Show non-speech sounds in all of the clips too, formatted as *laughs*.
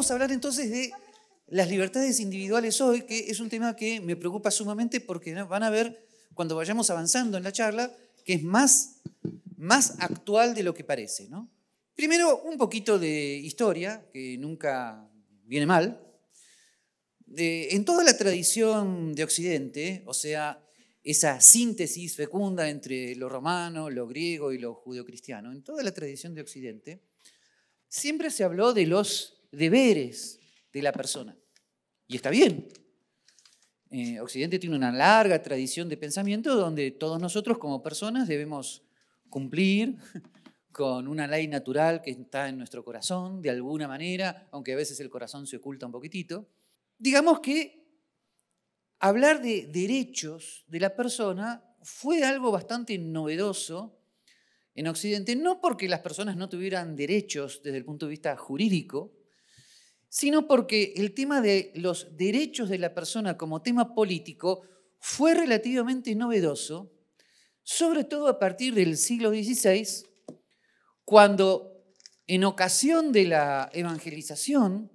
Vamos a hablar entonces de las libertades individuales hoy, que es un tema que me preocupa sumamente porque van a ver cuando vayamos avanzando en la charla que es más, más actual de lo que parece. Primero, un poquito de historia, que nunca viene mal. en toda la tradición de Occidente, o sea, esa síntesis fecunda entre lo romano, lo griego y lo judeocristiano, en toda la tradición de Occidente, siempre se habló de los deberes de la persona. Y está bien. Eh, Occidente tiene una larga tradición de pensamiento donde todos nosotros como personas debemos cumplir *laughs* con una ley natural que está en nuestro corazón, de alguna manera, aunque a veces el corazón se oculta un poquitito. Digamos que hablar de derechos de la persona fue algo bastante novedoso en Occidente, no porque las personas no tuvieran derechos desde el punto de vista jurídico, sino porque el tema de los derechos de la persona como tema político fue relativamente novedoso, sobre todo a partir del siglo XVI, cuando en ocasión de la evangelización,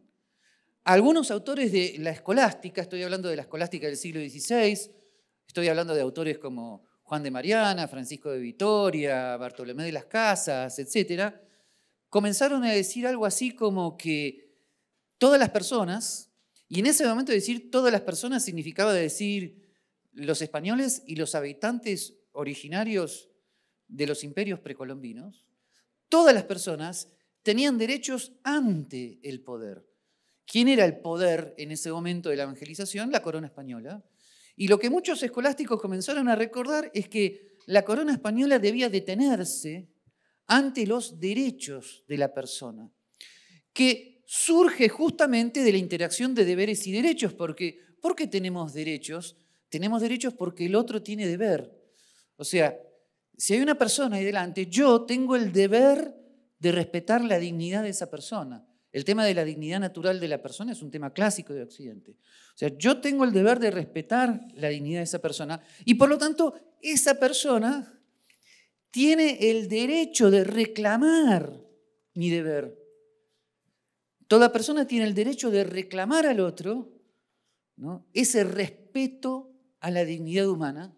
algunos autores de la escolástica, estoy hablando de la escolástica del siglo XVI, estoy hablando de autores como Juan de Mariana, Francisco de Vitoria, Bartolomé de las Casas, etc., comenzaron a decir algo así como que todas las personas, y en ese momento decir todas las personas significaba decir los españoles y los habitantes originarios de los imperios precolombinos, todas las personas tenían derechos ante el poder. ¿Quién era el poder en ese momento de la evangelización? La corona española. Y lo que muchos escolásticos comenzaron a recordar es que la corona española debía detenerse ante los derechos de la persona, que surge justamente de la interacción de deberes y derechos, porque ¿por qué tenemos derechos? Tenemos derechos porque el otro tiene deber. O sea, si hay una persona ahí delante, yo tengo el deber de respetar la dignidad de esa persona. El tema de la dignidad natural de la persona es un tema clásico de Occidente. O sea, yo tengo el deber de respetar la dignidad de esa persona y por lo tanto esa persona tiene el derecho de reclamar mi deber. Toda persona tiene el derecho de reclamar al otro ese respeto a la dignidad humana,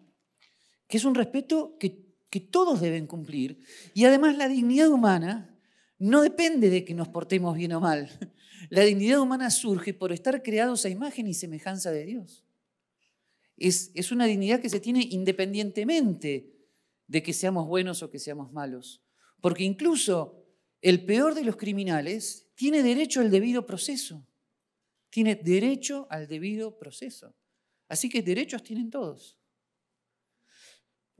que es un respeto que, todos deben cumplir. Y además la dignidad humana no depende de que nos portemos bien o mal. *laughs* La dignidad humana surge por estar creados a imagen y semejanza de Dios. es, una dignidad que se tiene independientemente de que seamos buenos o que seamos malos. Porque incluso el peor de los criminales tiene derecho al debido proceso. Tiene derecho al debido proceso. Así que derechos tienen todos.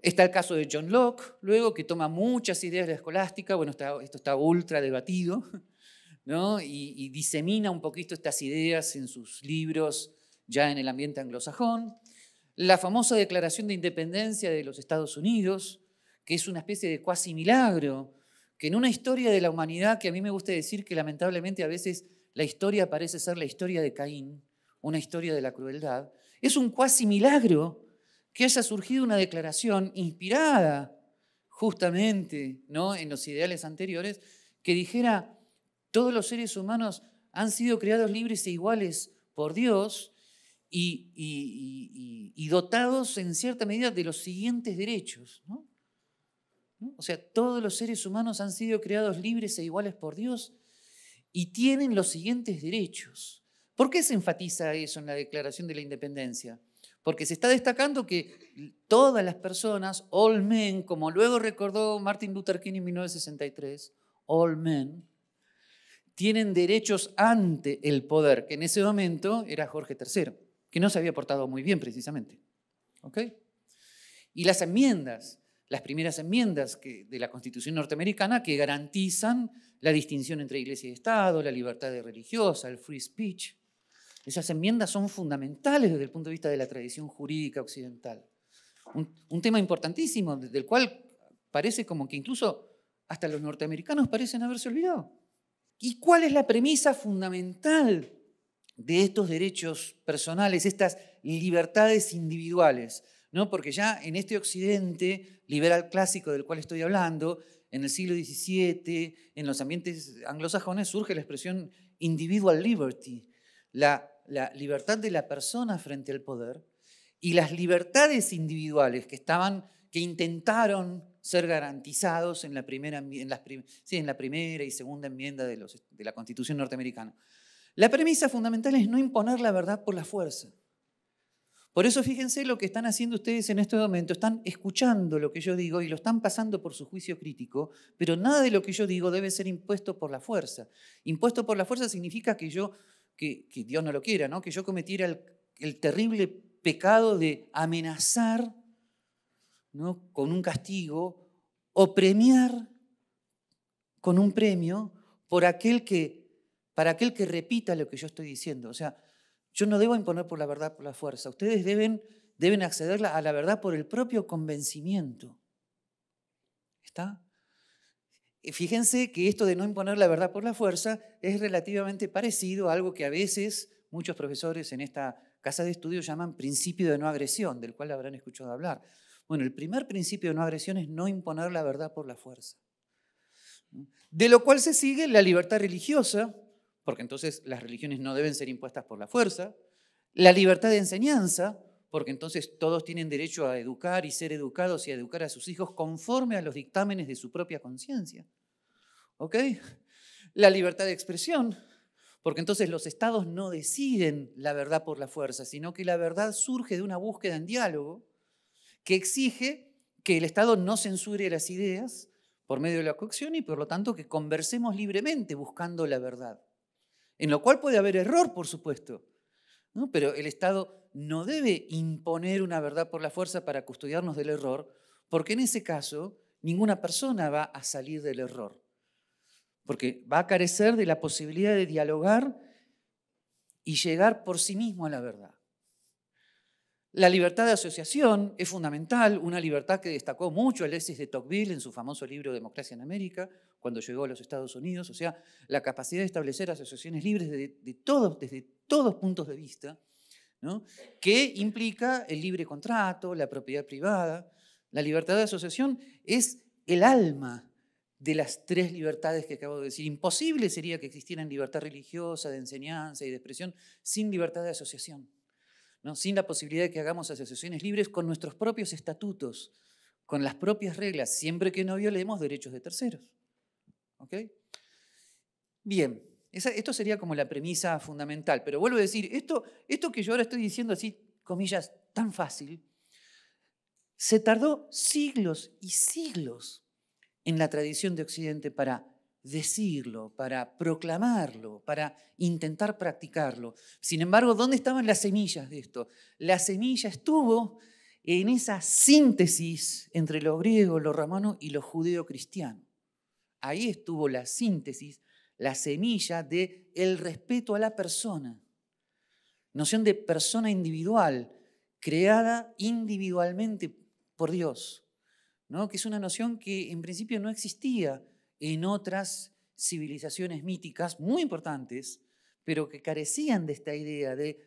Está el caso de John Locke, luego que toma muchas ideas de la escolástica, bueno, esto está ultra debatido, *laughs* ¿no? y, y disemina un poquito estas ideas en sus libros ya en el ambiente anglosajón. La famosa Declaración de Independencia de los Estados Unidos, que es una especie de cuasi milagro que en una historia de la humanidad, que a mí me gusta decir que lamentablemente a veces la historia parece ser la historia de Caín, una historia de la crueldad, es un cuasi milagro que haya surgido una declaración inspirada justamente ¿no? en los ideales anteriores, que dijera, todos los seres humanos han sido creados libres e iguales por Dios y, y dotados en cierta medida de los siguientes derechos. ¿no? O sea, todos los seres humanos han sido creados libres e iguales por Dios y tienen los siguientes derechos. ¿Por qué se enfatiza eso en la Declaración de la Independencia? Porque se está destacando que todas las personas, all men, como luego recordó Martin Luther King en 1963, all men, tienen derechos ante el poder, que en ese momento era Jorge III, que no se había portado muy bien precisamente. ¿Ok? Y las enmiendas las primeras enmiendas de la Constitución norteamericana que garantizan la distinción entre Iglesia y Estado, la libertad religiosa, el free speech. Esas enmiendas son fundamentales desde el punto de vista de la tradición jurídica occidental. Un, un tema importantísimo del cual parece como que incluso hasta los norteamericanos parecen haberse olvidado. ¿Y cuál es la premisa fundamental de estos derechos personales, estas libertades individuales? ¿no? Porque ya en este occidente liberal clásico del cual estoy hablando, en el siglo XVII, en los ambientes anglosajones, surge la expresión individual liberty, la, libertad de la persona frente al poder y las libertades individuales que estaban, que intentaron ser garantizados en la primera, la primera y segunda enmienda de la Constitución norteamericana. La premisa fundamental es no imponer la verdad por la fuerza. Por eso fíjense lo que están haciendo ustedes en este momento. Están escuchando lo que yo digo y lo están pasando por su juicio crítico, pero nada de lo que yo digo debe ser impuesto por la fuerza. Impuesto por la fuerza significa que yo, que, Dios no lo quiera, ¿no? que yo cometiera el, el terrible pecado de amenazar ¿no? con un castigo o premiar con un premio por aquel que, para aquel que repita lo que yo estoy diciendo. O sea, yo no debo imponer por la verdad por la fuerza. Ustedes deben, deben acceder a la verdad por el propio convencimiento. ¿Está? Fíjense que esto de no imponer la verdad por la fuerza es relativamente parecido a algo que a veces muchos profesores en esta casa de estudio llaman principio de no agresión, del cual habrán escuchado hablar. Bueno, el primer principio de no agresión es no imponer la verdad por la fuerza. De lo cual se sigue la libertad religiosa, porque entonces las religiones no deben ser impuestas por la fuerza, la libertad de enseñanza, porque entonces todos tienen derecho a educar y ser educados y a educar a sus hijos conforme a los dictámenes de su propia conciencia. ¿Ok? La libertad de expresión, porque entonces los estados no deciden la verdad por la fuerza, sino que la verdad surge de una búsqueda en diálogo que exige que el Estado no censure las ideas por medio de la coacción y por lo tanto que conversemos libremente buscando la verdad en lo cual puede haber error, por supuesto, pero el Estado no debe imponer una verdad por la fuerza para custodiarnos del error, porque en ese caso ninguna persona va a salir del error, porque va a carecer de la posibilidad de dialogar y llegar por sí mismo a la verdad. La libertad de asociación es fundamental, una libertad que destacó mucho Alexis de Tocqueville en su famoso libro Democracia en América, cuando llegó a los Estados Unidos, o sea, la capacidad de establecer asociaciones libres de, todos, desde todos puntos de vista, que implica el libre contrato, la propiedad privada. La libertad de asociación es el alma de las tres libertades que acabo de decir. Imposible sería que existieran libertad religiosa, de enseñanza y de expresión sin libertad de asociación sin la posibilidad de que hagamos asociaciones libres con nuestros propios estatutos, con las propias reglas, siempre que no violemos derechos de terceros. ¿OK? Bien, esto sería como la premisa fundamental, pero vuelvo a decir, esto, esto que yo ahora estoy diciendo así, comillas, tan fácil, se tardó siglos y siglos en la tradición de Occidente para decirlo, para proclamarlo, para intentar practicarlo. Sin embargo, ¿dónde estaban las semillas de esto? La semilla estuvo en esa síntesis entre lo griego, lo romano y lo judeo-cristiano. Ahí estuvo la síntesis, la semilla de el respeto a la persona. Noción de persona individual, creada individualmente por Dios, ¿no? que es una noción que en principio no existía en otras civilizaciones míticas muy importantes, pero que carecían de esta idea de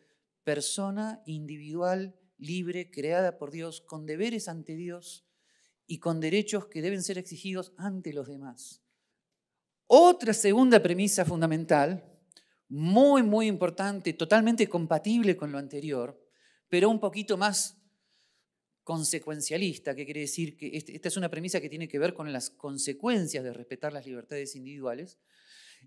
persona individual, libre, creada por Dios, con deberes ante Dios y con derechos que deben ser exigidos ante los demás. Otra segunda premisa fundamental, muy, muy importante, totalmente compatible con lo anterior, pero un poquito más consecuencialista, que quiere decir que este, esta es una premisa que tiene que ver con las consecuencias de respetar las libertades individuales,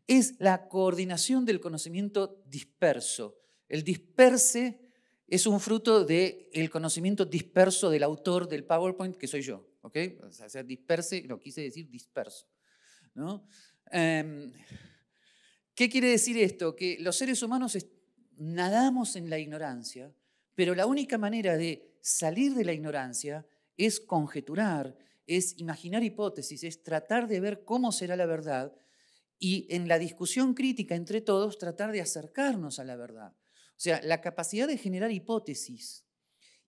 es la coordinación del conocimiento disperso. El disperse es un fruto del conocimiento disperso del autor del PowerPoint, que soy yo. okay O disperse, no, quise decir disperso. Em, ¿Qué quiere decir esto? Que los seres humanos nadamos en la ignorancia pero la única manera de salir de la ignorancia es conjeturar, es imaginar hipótesis, es tratar de ver cómo será la verdad y en la discusión crítica entre todos tratar de acercarnos a la verdad. O sea, la capacidad de generar hipótesis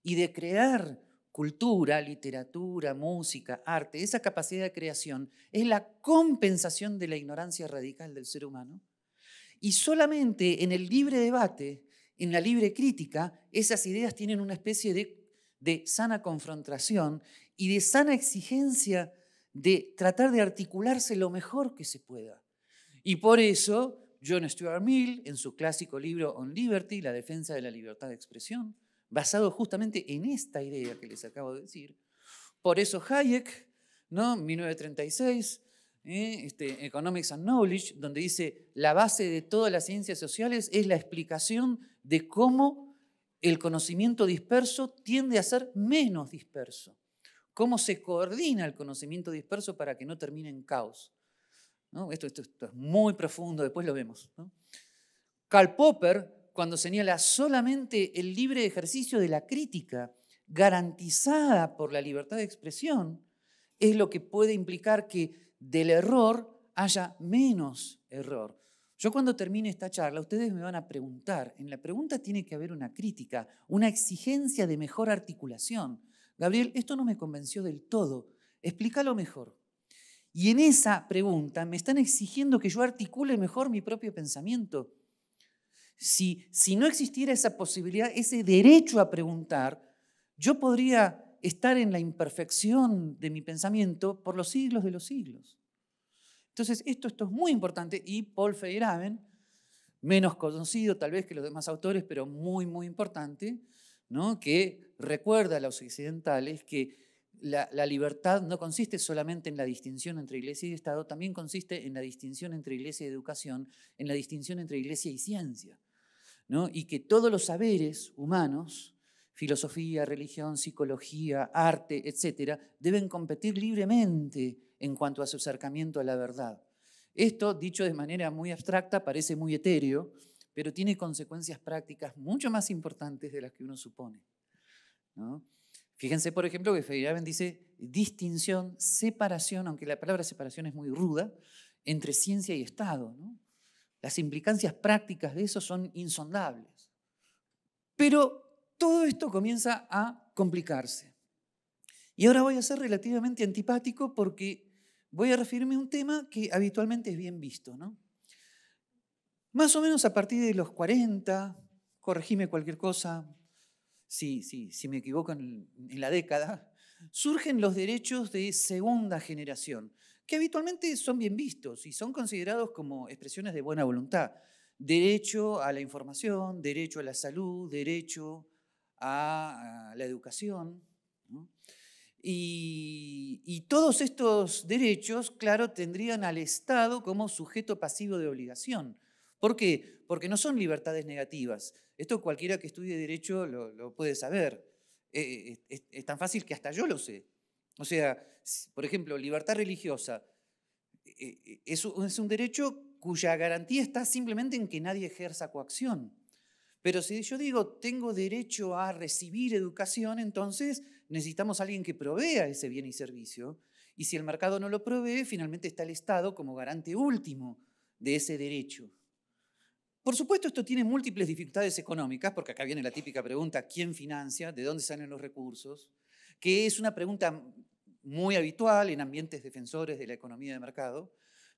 y de crear cultura, literatura, música, arte, esa capacidad de creación es la compensación de la ignorancia radical del ser humano. Y solamente en el libre debate en la libre crítica, esas ideas tienen una especie de, sana confrontación y de sana exigencia de tratar de articularse lo mejor que se pueda. Y por eso John Stuart Mill, en su clásico libro On Liberty, La defensa de la libertad de expresión, basado justamente en esta idea que les acabo de decir, por eso Hayek, ¿no? 1936, ¿eh? este, Economics and Knowledge, donde dice, la base de todas las ciencias sociales es la explicación de cómo el conocimiento disperso tiende a ser menos disperso, cómo se coordina el conocimiento disperso para que no termine en caos. Esto, es muy profundo, después lo vemos. Karl Popper, cuando señala solamente el libre ejercicio de la crítica, garantizada por la libertad de expresión, es lo que puede implicar que del error haya menos error. Yo cuando termine esta charla, ustedes me van a preguntar, en la pregunta tiene que haber una crítica, una exigencia de mejor articulación. Gabriel, esto no me convenció del todo, explícalo mejor. Y en esa pregunta me están exigiendo que yo articule mejor mi propio pensamiento. Si, si no existiera esa posibilidad, ese derecho a preguntar, yo podría estar en la imperfección de mi pensamiento por los siglos de los siglos. Entonces, esto, esto es muy importante y Paul Feyerabend, menos conocido tal vez que los demás autores, pero muy, muy importante, ¿no? que recuerda a los occidentales que la, la, libertad no consiste solamente en la distinción entre iglesia y Estado, también consiste en la distinción entre iglesia y educación, en la distinción entre iglesia y ciencia, ¿no? y que todos los saberes humanos filosofía, religión, psicología, arte, etcétera, deben competir libremente en cuanto a su acercamiento a la verdad. Esto, dicho de manera muy abstracta, parece muy etéreo, pero tiene consecuencias prácticas mucho más importantes de las que uno supone. Fíjense, por ejemplo, que Feyerabend dice distinción, separación, aunque la palabra separación es muy ruda, entre ciencia y Estado. Las implicancias prácticas de eso son insondables. Pero todo esto comienza a complicarse. Y ahora voy a ser relativamente antipático porque voy a referirme a un tema que habitualmente es bien visto. ¿no? Más o menos a partir de los 40, corregime cualquier cosa, si, sí, me equivoco en la década, surgen los derechos de segunda generación, que habitualmente son bien vistos y son considerados como expresiones de buena voluntad. Derecho a la información, derecho a la salud, derecho a, la educación. Y, todos estos derechos, claro, tendrían al Estado como sujeto pasivo de obligación. ¿Por qué? Porque no son libertades negativas. Esto cualquiera que estudie derecho lo, puede saber. Eh, es tan fácil que hasta yo lo sé. O sea, por ejemplo, libertad religiosa eh, eh, es un derecho cuya garantía está simplemente en que nadie ejerza coacción. Pero si yo digo, tengo derecho a recibir educación, entonces necesitamos a alguien que provea ese bien y servicio. Y si el mercado no lo provee, finalmente está el Estado como garante último de ese derecho. Por supuesto, esto tiene múltiples dificultades económicas, porque acá viene la típica pregunta, ¿quién financia? ¿De dónde salen los recursos? Que es una pregunta muy habitual en ambientes defensores de la economía de mercado.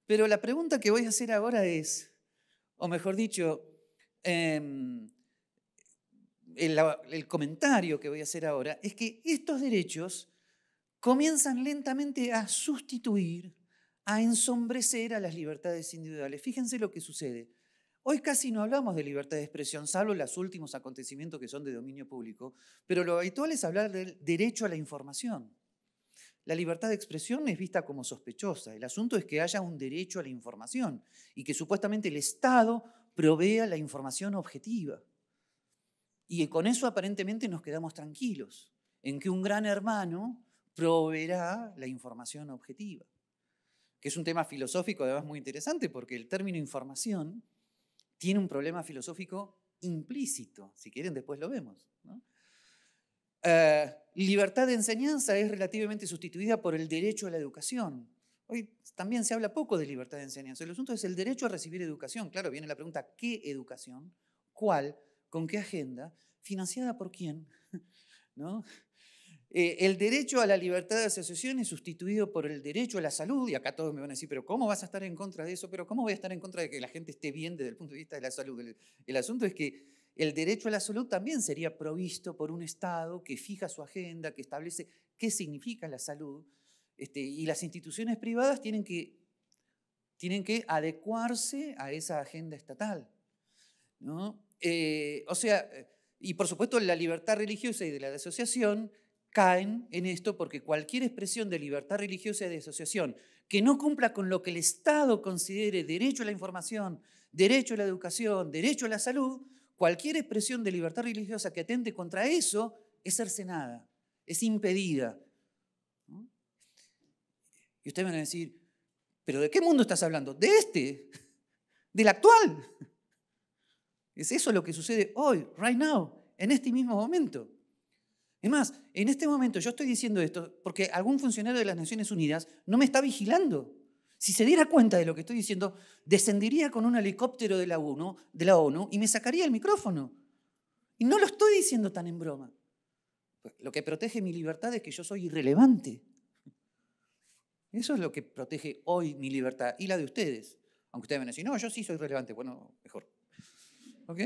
Pero la pregunta que voy a hacer ahora es, o mejor dicho, em, el, comentario que voy a hacer ahora es que estos derechos comienzan lentamente a sustituir, a ensombrecer a las libertades individuales. Fíjense lo que sucede. Hoy casi no hablamos de libertad de expresión, salvo los últimos acontecimientos que son de dominio público, pero lo habitual es hablar del derecho a la información. La libertad de expresión es vista como sospechosa. El asunto es que haya un derecho a la información y que supuestamente el Estado provea la información objetiva. Y con eso aparentemente nos quedamos tranquilos, en que un gran hermano proveerá la información objetiva, que es un tema filosófico además muy interesante, porque el término información tiene un problema filosófico implícito, si quieren después lo vemos. Eh, libertad de enseñanza es relativamente sustituida por el derecho a la educación. Hoy también se habla poco de libertad de enseñanza. El asunto es el derecho a recibir educación. Claro, viene la pregunta, ¿qué educación? ¿Cuál? ¿Con qué agenda? ¿Financiada por quién? *laughs* ¿No? Eh, el derecho a la libertad de asociación es sustituido por el derecho a la salud, y acá todos me van a decir, pero ¿cómo vas a estar en contra de eso? Pero ¿cómo voy a estar en contra de que la gente esté bien desde el punto de vista de la salud? El, asunto es que el derecho a la salud también sería provisto por un Estado que fija su agenda, que establece qué significa la salud, este, y las instituciones privadas tienen que, tienen que adecuarse a esa agenda estatal. ¿no? Eh, o sea, eh, y por supuesto la libertad religiosa y de la de asociación caen en esto porque cualquier expresión de libertad religiosa y de asociación que no cumpla con lo que el Estado considere derecho a la información, derecho a la educación, derecho a la salud, cualquier expresión de libertad religiosa que atente contra eso es cercenada, es impedida. Y ustedes van a decir, ¿pero de qué mundo estás hablando? De este, *laughs* del actual. Es eso lo que sucede hoy, right now, en este mismo momento. Es más, en este momento yo estoy diciendo esto porque algún funcionario de las Naciones Unidas no me está vigilando. Si se diera cuenta de lo que estoy diciendo, descendiría con un helicóptero de la ONU, de la ONU y me sacaría el micrófono. Y no lo estoy diciendo tan en broma. Lo que protege mi libertad es que yo soy irrelevante. Eso es lo que protege hoy mi libertad y la de ustedes. Aunque ustedes van a decir, no, yo sí soy relevante. Bueno, mejor. ¿Ok?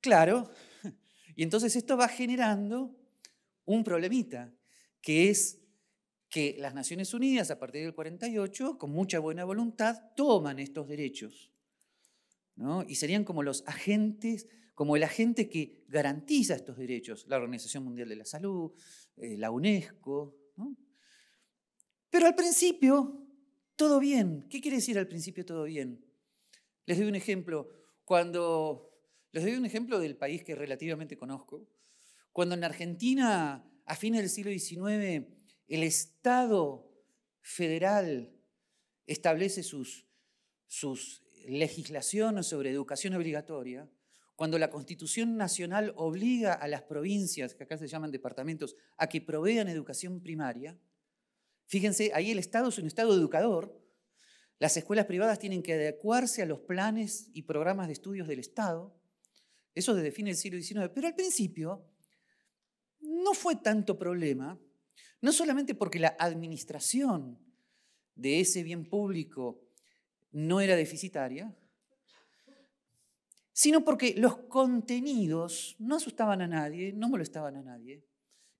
Claro. Y entonces esto va generando un problemita, que es que las Naciones Unidas, a partir del 48, con mucha buena voluntad, toman estos derechos. ¿no? Y serían como los agentes, como el agente que garantiza estos derechos, la Organización Mundial de la Salud, eh, la UNESCO. Pero al principio, todo bien. ¿Qué quiere decir al principio todo bien? Les doy un ejemplo. Cuando, les doy un ejemplo del país que relativamente conozco, cuando en Argentina, a fines del siglo XIX, el Estado federal establece sus, legislaciones sobre educación obligatoria, cuando la Constitución Nacional obliga a las provincias, que acá se llaman departamentos, a que provean educación primaria, fíjense, ahí el Estado es un Estado educador, las escuelas privadas tienen que adecuarse a los planes y programas de estudios del Estado. Eso se define el siglo XIX. Pero al principio no fue tanto problema, no solamente porque la administración de ese bien público no era deficitaria, sino porque los contenidos no asustaban a nadie, no molestaban a nadie.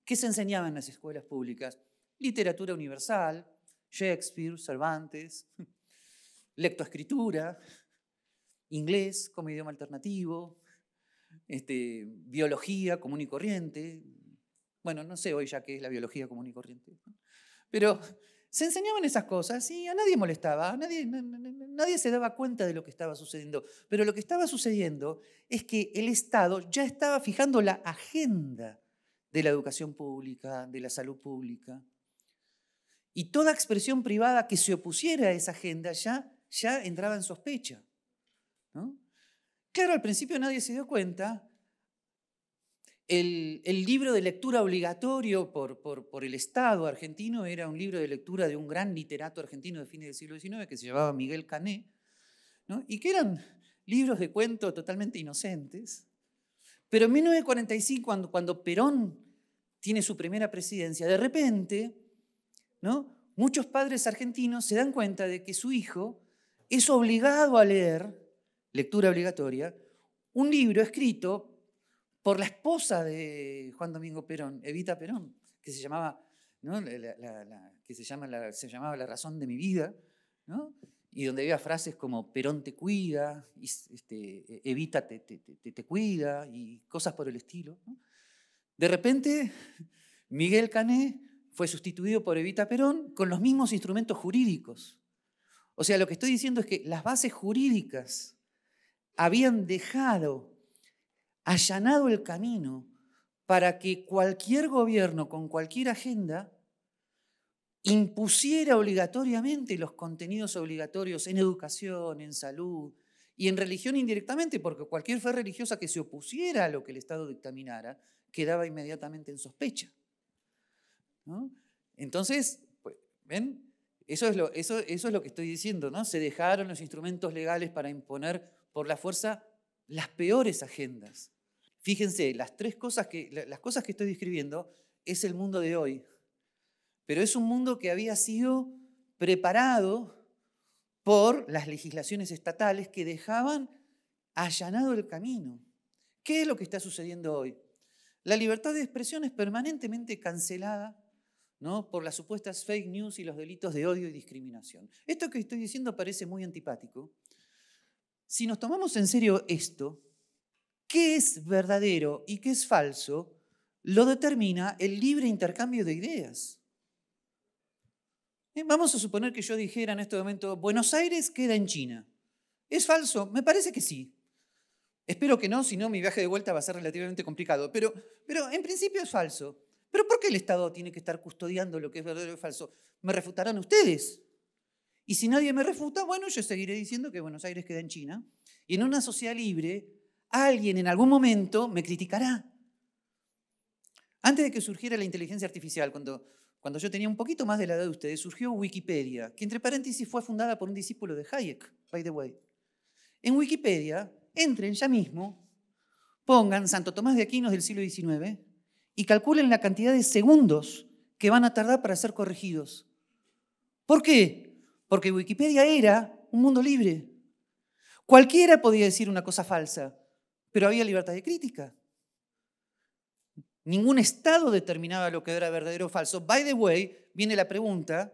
¿Qué se enseñaba en las escuelas públicas? Literatura universal, Shakespeare, Cervantes, lectoescritura, inglés como idioma alternativo, este, biología común y corriente. Bueno, no sé hoy ya qué es la biología común y corriente. Pero se enseñaban esas cosas y a nadie molestaba, a nadie, nadie se daba cuenta de lo que estaba sucediendo. Pero lo que estaba sucediendo es que el Estado ya estaba fijando la agenda de la educación pública, de la salud pública. Y toda expresión privada que se opusiera a esa agenda ya ya entraba en sospecha. Claro, al principio nadie se dio cuenta. El, libro de lectura obligatorio por, por, el Estado argentino era un libro de lectura de un gran literato argentino de fines del siglo XIX que se llamaba Miguel Cané, y que eran libros de cuento totalmente inocentes. Pero en 1945, cuando, cuando Perón tiene su primera presidencia, de repente, muchos padres argentinos se dan cuenta de que su hijo es obligado a leer, lectura obligatoria, un libro escrito por la esposa de Juan Domingo Perón, Evita Perón, que se llamaba, la, que se, llama se llamaba La razón de mi vida, y donde había frases como Perón te cuida, y, este, Evita te, cuida, y cosas por el estilo. De repente, Miguel Cané fue sustituido por Evita Perón con los mismos instrumentos jurídicos. O sea, lo que estoy diciendo es que las bases jurídicas habían dejado, allanado el camino para que cualquier gobierno con cualquier agenda impusiera obligatoriamente los contenidos obligatorios en educación, en salud y en religión indirectamente, porque cualquier fe religiosa que se opusiera a lo que el Estado dictaminara quedaba inmediatamente en sospecha. Entonces, pues, ¿ven? Eso es, lo, eso es lo que estoy diciendo, ¿no? Se dejaron los instrumentos legales para imponer por la fuerza las peores agendas. Fíjense, las tres cosas que, las cosas que estoy describiendo es el mundo de hoy, pero es un mundo que había sido preparado por las legislaciones estatales que dejaban allanado el camino. ¿Qué es lo que está sucediendo hoy? La libertad de expresión es permanentemente cancelada por las supuestas fake news y los delitos de odio y discriminación. Esto que estoy diciendo parece muy antipático. Si nos tomamos en serio esto, qué es verdadero y qué es falso, lo determina el libre intercambio de ideas. ¿Eh? Vamos a suponer que yo dijera en este momento, Buenos Aires queda en China. ¿Es falso? Me parece que sí. Espero que no, si no mi viaje de vuelta va a ser relativamente complicado. Pero, pero en principio es falso. Pero ¿por qué el Estado tiene que estar custodiando lo que es verdadero y falso? Me refutarán ustedes. Y si nadie me refuta, bueno, yo seguiré diciendo que Buenos Aires queda en China. Y en una sociedad libre, alguien en algún momento me criticará. Antes de que surgiera la inteligencia artificial, cuando, cuando yo tenía un poquito más de la edad de ustedes, surgió Wikipedia, que entre paréntesis fue fundada por un discípulo de Hayek, by the way. En Wikipedia, entren ya mismo, pongan Santo Tomás de Aquino del siglo XIX y calculen la cantidad de segundos que van a tardar para ser corregidos. ¿Por qué? Porque Wikipedia era un mundo libre. Cualquiera podía decir una cosa falsa, pero había libertad de crítica. Ningún Estado determinaba lo que era verdadero o falso. By the way, viene la pregunta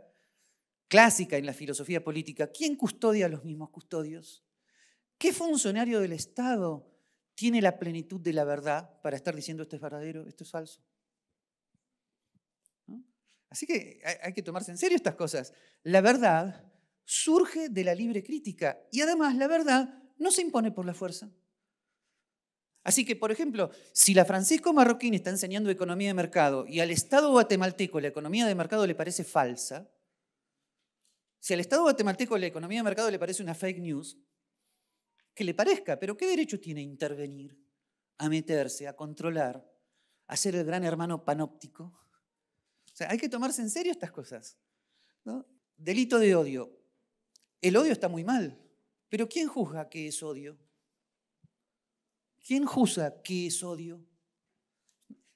clásica en la filosofía política. ¿Quién custodia a los mismos custodios? ¿Qué funcionario del Estado tiene la plenitud de la verdad para estar diciendo esto es verdadero, esto es falso. Así que hay que tomarse en serio estas cosas. La verdad surge de la libre crítica y además la verdad no se impone por la fuerza. Así que, por ejemplo, si la Francisco Marroquín está enseñando economía de mercado y al Estado guatemalteco la economía de mercado le parece falsa, si al Estado guatemalteco la economía de mercado le parece una fake news, que le parezca, pero ¿qué derecho tiene a intervenir, a meterse, a controlar, a ser el gran hermano panóptico? O sea, hay que tomarse en serio estas cosas. Delito de odio. El odio está muy mal, pero ¿quién juzga que es odio? ¿Quién juzga qué es odio?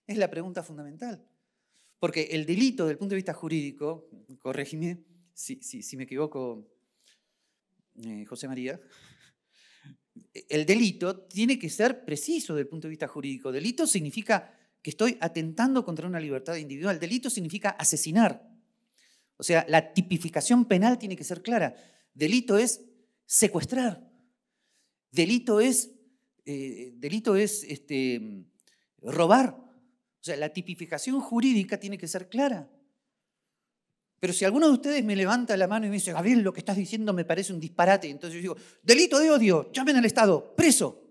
Es la pregunta fundamental. Porque el delito, desde el punto de vista jurídico, corregime si, si me equivoco, eh, José María, el delito tiene que ser preciso desde el punto de vista jurídico. Delito significa que estoy atentando contra una libertad individual. Delito significa asesinar. O sea, la tipificación penal tiene que ser clara. Delito es secuestrar. Delito es, eh, delito es este, robar. O sea, la tipificación jurídica tiene que ser clara. Pero si alguno de ustedes me levanta la mano y me dice, Gabriel, lo que estás diciendo me parece un disparate, entonces yo digo, delito de odio, llamen al Estado, preso.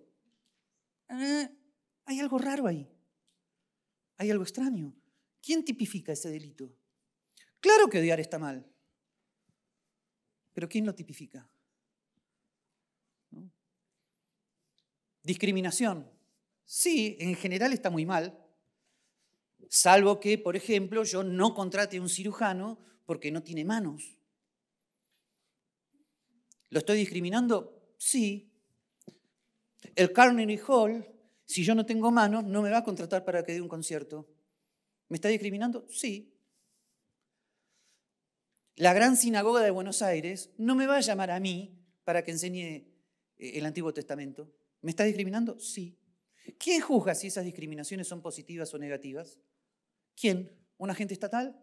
Eh, hay algo raro ahí. Hay algo extraño. ¿Quién tipifica ese delito? Claro que odiar está mal. Pero ¿quién lo tipifica? Discriminación. Sí, en general está muy mal, salvo que, por ejemplo, yo no contrate a un cirujano porque no tiene manos. ¿Lo estoy discriminando? Sí. El Carnegie Hall, si yo no tengo manos, no me va a contratar para que dé un concierto. ¿Me está discriminando? Sí. La gran sinagoga de Buenos Aires no me va a llamar a mí para que enseñe eh, el Antiguo Testamento. ¿Me está discriminando? Sí. ¿Quién juzga si esas discriminaciones son positivas o negativas? ¿Quién? ¿Un agente estatal?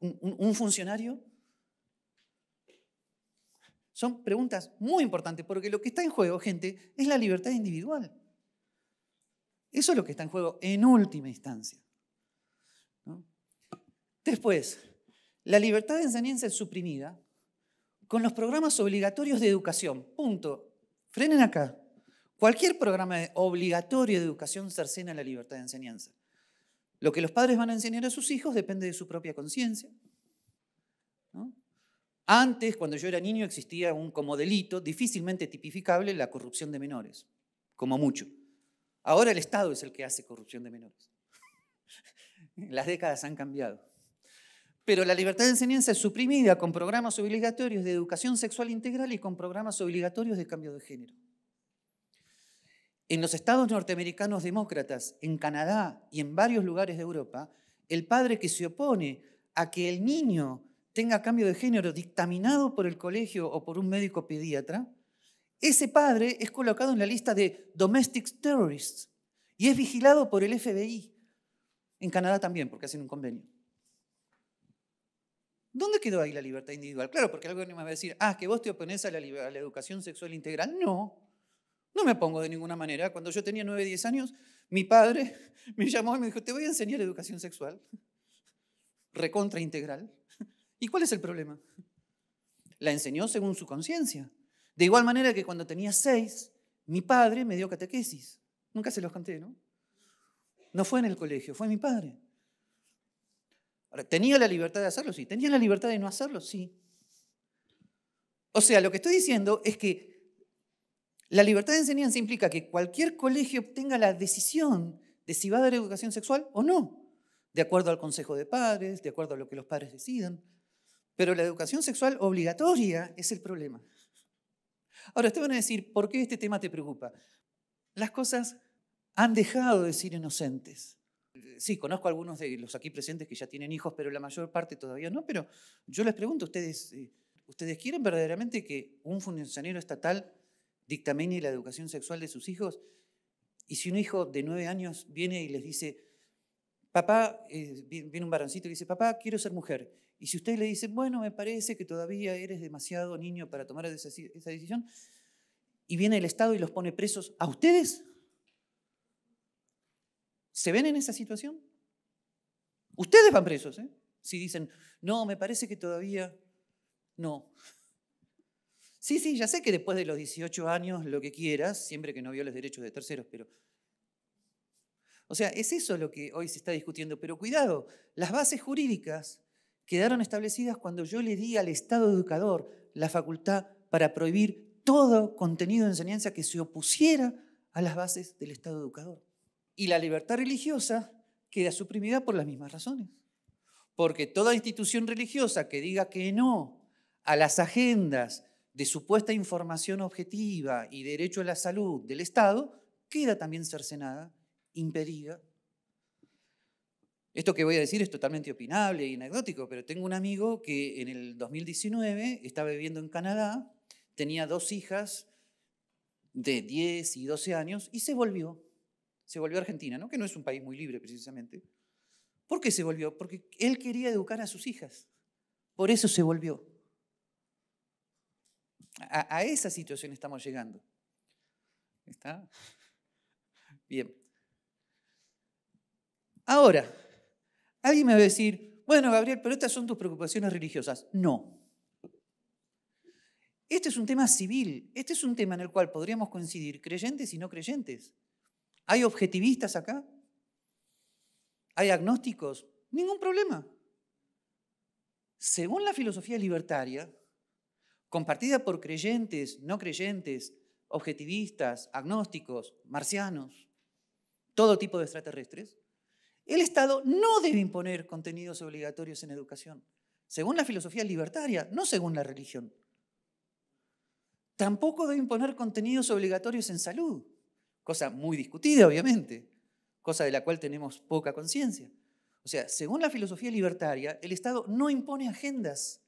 un, funcionario? Son preguntas muy importantes porque lo que está en juego, gente, es la libertad individual. Eso es lo que está en juego en última instancia. Después, la libertad de enseñanza es suprimida con los programas obligatorios de educación. Punto. Frenen acá. Cualquier programa obligatorio de educación cercena la libertad de enseñanza. Lo que los padres van a enseñar a sus hijos depende de su propia conciencia. Antes, cuando yo era niño, existía un, como delito difícilmente tipificable la corrupción de menores, como mucho. Ahora el Estado es el que hace corrupción de menores. *laughs* Las décadas han cambiado. Pero la libertad de enseñanza es suprimida con programas obligatorios de educación sexual integral y con programas obligatorios de cambio de género. En los estados norteamericanos demócratas, en Canadá y en varios lugares de Europa, el padre que se opone a que el niño tenga cambio de género dictaminado por el colegio o por un médico pediatra, ese padre es colocado en la lista de domestic terrorists y es vigilado por el FBI. En Canadá también, porque hacen un convenio. ¿Dónde quedó ahí la libertad individual? Claro, porque alguien me va a decir, ah, que vos te opones a la, la educación sexual integral. No, no me pongo de ninguna manera. Cuando yo tenía 9, 10 años, mi padre *laughs* me llamó y me dijo, te voy a enseñar educación sexual, *laughs* recontra integral. *laughs* ¿Y cuál es el problema? La enseñó según su conciencia. De igual manera que cuando tenía 6, mi padre me dio catequesis. Nunca se los conté, ¿no? No fue en el colegio, fue mi padre. ¿tenía la libertad de hacerlo? Sí. ¿Tenía la libertad de no hacerlo? Sí. O sea, lo que estoy diciendo es que la libertad de enseñanza implica que cualquier colegio obtenga la decisión de si va a dar educación sexual o no, de acuerdo al consejo de padres, de acuerdo a lo que los padres decidan. Pero la educación sexual obligatoria es el problema. Ahora, ustedes van a decir, ¿por qué este tema te preocupa? Las cosas han dejado de ser inocentes. Sí, conozco a algunos de los aquí presentes que ya tienen hijos, pero la mayor parte todavía no. Pero yo les pregunto, ¿ustedes, eh, ¿ustedes quieren verdaderamente que un funcionario estatal dictamen y la educación sexual de sus hijos. Y si un hijo de nueve años viene y les dice, papá, eh, viene un varoncito y dice, papá, quiero ser mujer. Y si ustedes le dicen, bueno, me parece que todavía eres demasiado niño para tomar esa, esa decisión, y viene el Estado y los pone presos, ¿a ustedes? ¿Se ven en esa situación? Ustedes van presos, ¿eh? Si dicen, no, me parece que todavía no. Sí, sí, ya sé que después de los 18 años, lo que quieras, siempre que no violes derechos de terceros, pero... O sea, es eso lo que hoy se está discutiendo, pero cuidado, las bases jurídicas quedaron establecidas cuando yo le di al Estado educador la facultad para prohibir todo contenido de enseñanza que se opusiera a las bases del Estado educador. Y la libertad religiosa queda suprimida por las mismas razones. Porque toda institución religiosa que diga que no a las agendas de supuesta información objetiva y derecho a la salud del Estado queda también cercenada, impedida. Esto que voy a decir es totalmente opinable y anecdótico, pero tengo un amigo que en el 2019 estaba viviendo en Canadá, tenía dos hijas de 10 y 12 años y se volvió. Se volvió a Argentina, ¿no? que no es un país muy libre precisamente. ¿Por qué se volvió? Porque él quería educar a sus hijas. Por eso se volvió a, esa situación estamos llegando. ¿Está? Bien. Ahora, alguien me va a decir, bueno, Gabriel, pero estas son tus preocupaciones religiosas. No. Este es un tema civil, este es un tema en el cual podríamos coincidir creyentes y no creyentes. ¿Hay objetivistas acá? ¿Hay agnósticos? Ningún problema. Según la filosofía libertaria, compartida por creyentes, no creyentes, objetivistas, agnósticos, marcianos, todo tipo de extraterrestres, el Estado no debe imponer contenidos obligatorios en educación, según la filosofía libertaria, no según la religión. Tampoco debe imponer contenidos obligatorios en salud, cosa muy discutida, obviamente, cosa de la cual tenemos poca conciencia. O sea, según la filosofía libertaria, el Estado no impone agendas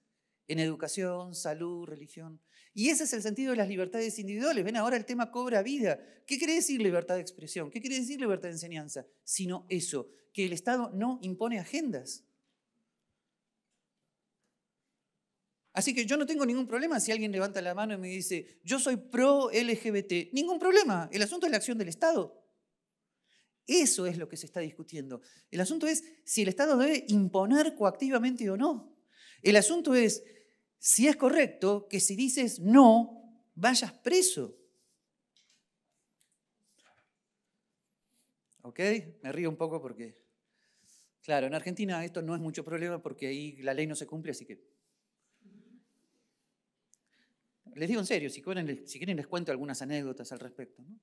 en educación, salud, religión. Y ese es el sentido de las libertades individuales. Ven, ahora el tema cobra vida. ¿Qué quiere decir libertad de expresión? ¿Qué quiere decir libertad de enseñanza? Sino eso, que el Estado no impone agendas. Así que yo no tengo ningún problema si alguien levanta la mano y me dice, yo soy pro LGBT. Ningún problema. El asunto es la acción del Estado. Eso es lo que se está discutiendo. El asunto es si el Estado debe imponer coactivamente o no. El asunto es, si es correcto, que si dices no, vayas preso. ¿Ok? Me río un poco porque, claro, en Argentina esto no es mucho problema porque ahí la ley no se cumple, así que... Les digo en serio, si quieren, si quieren les cuento algunas anécdotas al respecto. ¿no?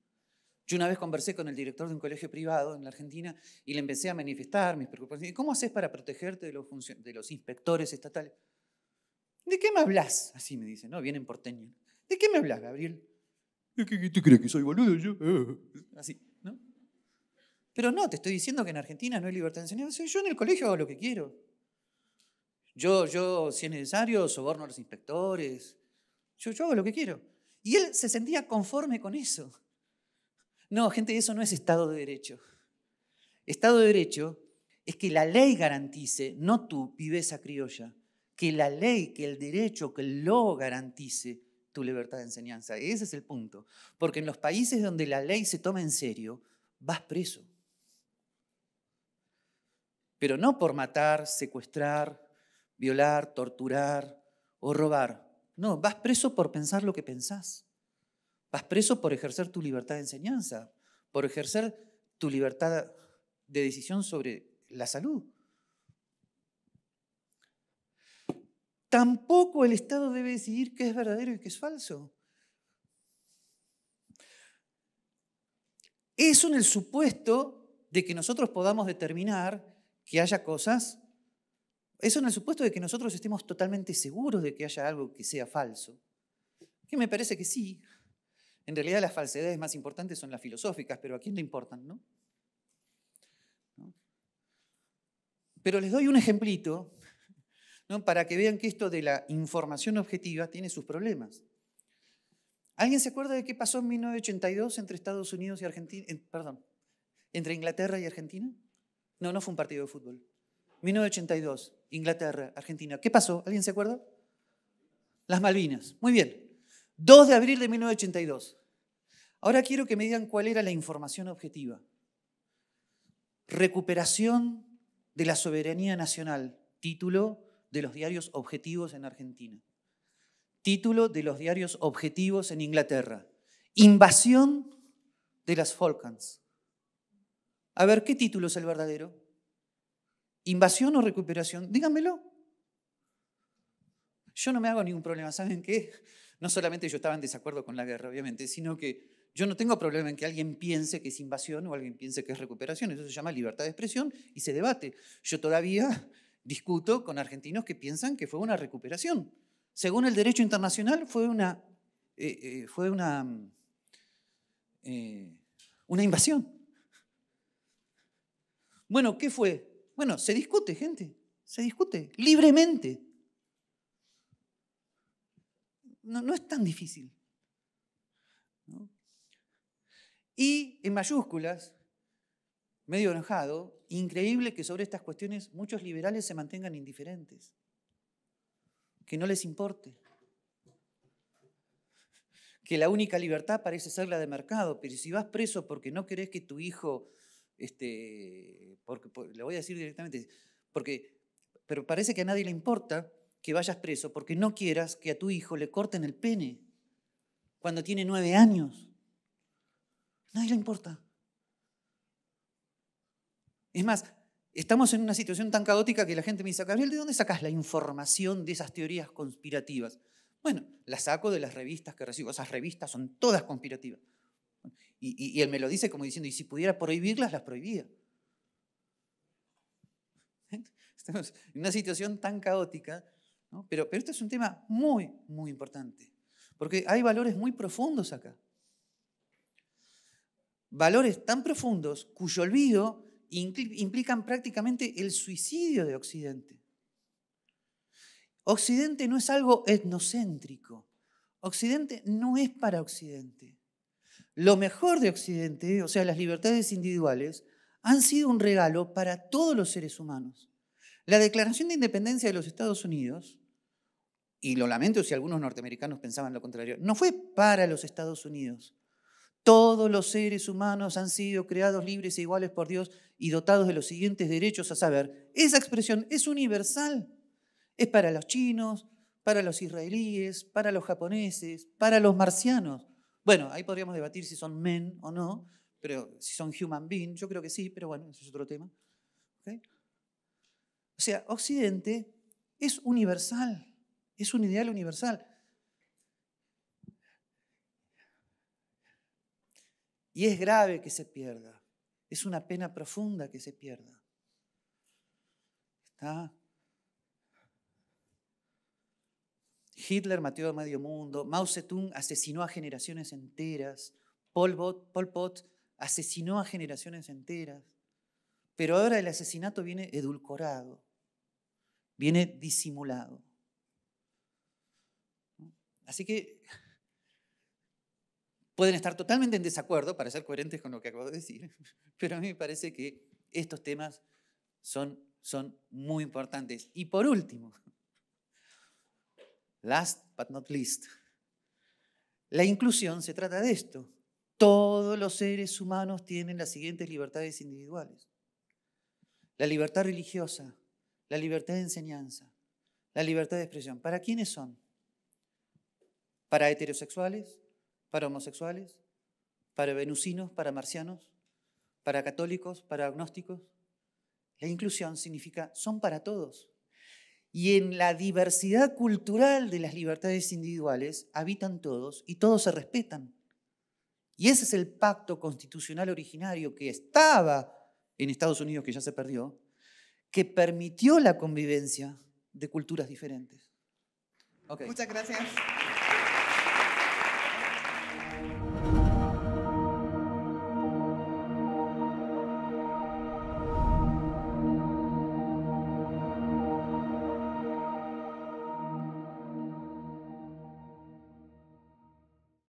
Yo una vez conversé con el director de un colegio privado en la Argentina y le empecé a manifestar mis preocupaciones. ¿Cómo haces para protegerte de los, inspectores estatales? ¿De qué me hablas? Así me dice, ¿no? Vienen porteño. ¿De qué me hablas, Gabriel? ¿Qué, qué, ¿Tú crees que soy boludo yo? Ah. Así, ¿no? Pero no, te estoy diciendo que en Argentina no hay libertad de enseñanza. Yo en el colegio hago lo que quiero. Yo, yo, si es necesario, soborno a los inspectores. Yo, yo hago lo que quiero. Y él se sentía conforme con eso. No, gente, eso no es Estado de Derecho. Estado de Derecho es que la ley garantice, no tu viveza criolla, que la ley, que el derecho, que lo garantice tu libertad de enseñanza. Ese es el punto. Porque en los países donde la ley se toma en serio, vas preso. Pero no por matar, secuestrar, violar, torturar o robar. No, vas preso por pensar lo que pensás. Vas preso por ejercer tu libertad de enseñanza, por ejercer tu libertad de decisión sobre la salud. Tampoco el Estado debe decidir qué es verdadero y qué es falso. Eso en el supuesto de que nosotros podamos determinar que haya cosas, eso en el supuesto de que nosotros estemos totalmente seguros de que haya algo que sea falso, que me parece que sí, en realidad las falsedades más importantes son las filosóficas, pero ¿a quién le importan, no? Pero les doy un ejemplito ¿no? para que vean que esto de la información objetiva tiene sus problemas. ¿Alguien se acuerda de qué pasó en 1982 entre Estados Unidos y Argentina? perdón, entre Inglaterra y Argentina? No, no fue un partido de fútbol. 1982, Inglaterra, Argentina. ¿Qué pasó? ¿Alguien se acuerda? Las Malvinas. Muy bien. 2 de abril de 1982. Ahora quiero que me digan cuál era la información objetiva. Recuperación de la soberanía nacional, título de los diarios objetivos en Argentina. Título de los diarios objetivos en Inglaterra. Invasión de las Falklands. A ver, ¿qué título es el verdadero? ¿Invasión o recuperación? Díganmelo. Yo no me hago ningún problema, ¿saben qué? No solamente yo estaba en desacuerdo con la guerra, obviamente, sino que yo no tengo problema en que alguien piense que es invasión o alguien piense que es recuperación. Eso se llama libertad de expresión y se debate. Yo todavía *laughs* discuto con argentinos que piensan que fue una recuperación. Según el derecho internacional, fue una, eh, eh, fue una, mm, eh, una invasión. Bueno, ¿qué fue? Bueno, se discute, gente. Se discute libremente no, es tan difícil. Y en mayúsculas, medio enojado, increíble que sobre estas cuestiones muchos liberales se mantengan indiferentes, que no les importe, que la única libertad parece ser la de mercado, pero si vas preso porque no querés que tu hijo, este, porque, le voy a decir directamente, porque, pero parece que a nadie le importa que vayas preso porque no quieras que a tu hijo le corten el pene cuando tiene nueve años. Nadie le importa. Es más, estamos en una situación tan caótica que la gente me dice, Gabriel, ¿de dónde sacas la información de esas teorías conspirativas? Bueno, la saco de las revistas que recibo. Esas revistas son todas conspirativas. Y, y él me lo dice como diciendo, y si pudiera prohibirlas, las prohibía. *laughs* Estamos en una situación tan caótica pero, pero este es un tema muy, muy importante, porque hay valores muy profundos acá. Valores tan profundos cuyo olvido implican prácticamente el suicidio de Occidente. Occidente no es algo etnocéntrico. Occidente no es para Occidente. Lo mejor de Occidente, o sea, las libertades individuales, han sido un regalo para todos los seres humanos. La Declaración de Independencia de los Estados Unidos, y lo lamento si algunos norteamericanos pensaban lo contrario, no fue para los Estados Unidos. Todos los seres humanos han sido creados libres e iguales por Dios y dotados de los siguientes derechos, a saber, esa expresión es universal. Es para los chinos, para los israelíes, para los japoneses, para los marcianos. Bueno, ahí podríamos debatir si son men o no, pero si son human beings, yo creo que sí, pero bueno, ese es otro tema. ¿Okay? O sea, Occidente es universal, es un ideal universal. Y es grave que se pierda, es una pena profunda que se pierda. ¿Está? Hitler mató a medio mundo, Mao Zedong asesinó a generaciones enteras, Pol, Pol Pot asesinó a generaciones enteras, pero ahora el asesinato viene edulcorado viene disimulado. Así que pueden estar totalmente en desacuerdo, para ser coherentes con lo que acabo de decir, *laughs* pero a mí me parece que estos temas son, son muy importantes. Y por último, last but not least, la inclusión se trata de esto. Todos los seres humanos tienen las siguientes libertades individuales. La libertad religiosa, la libertad de enseñanza, la libertad de expresión. ¿Para quiénes son? ¿Para heterosexuales? ¿Para homosexuales? ¿Para venusinos? ¿Para marcianos? ¿Para católicos? ¿Para agnósticos? La inclusión significa son para todos. Y en la diversidad cultural de las libertades individuales habitan todos y todos se respetan. Y ese es el pacto constitucional originario que estaba en Estados Unidos, que ya se perdió, que permitió la convivencia de culturas diferentes. Muchas gracias.